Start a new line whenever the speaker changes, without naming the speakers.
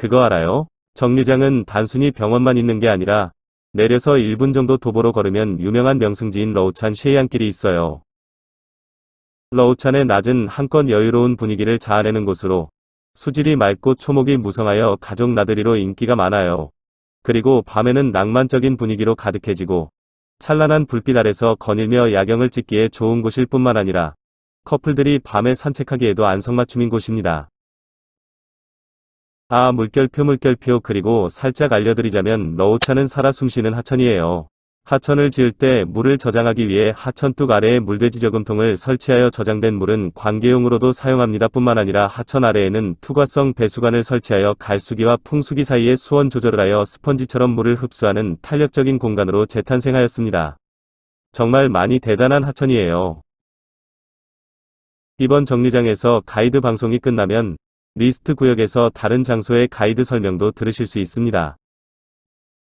그거 알아요? 정류장은 단순히 병원만 있는 게 아니라 내려서 1분 정도 도보로 걸으면 유명한 명승지인 러우찬 쉐이안길이 있어요. 러우찬의 낮은 한껏 여유로운 분위기를 자아내는 곳으로 수질이 맑고 초목이 무성하여 가족 나들이로 인기가 많아요. 그리고 밤에는 낭만적인 분위기로 가득해지고 찬란한 불빛 아래서 거닐며 야경을 찍기에 좋은 곳일 뿐만 아니라 커플들이 밤에 산책하기에도 안성맞춤인 곳입니다. 아 물결표 물결표 그리고 살짝 알려드리자면 너우차는 살아 숨쉬는 하천이에요. 하천을 지을 때 물을 저장하기 위해 하천뚝 아래에 물돼지 저금통을 설치하여 저장된 물은 관계용으로도 사용합니다 뿐만 아니라 하천 아래에는 투과성 배수관을 설치하여 갈수기와 풍수기 사이에 수원 조절을 하여 스펀지처럼 물을 흡수하는 탄력적인 공간으로 재탄생하였습니다. 정말 많이 대단한 하천이에요. 이번 정류장에서 가이드 방송이 끝나면 리스트 구역에서 다른 장소의 가이드 설명도 들으실 수 있습니다.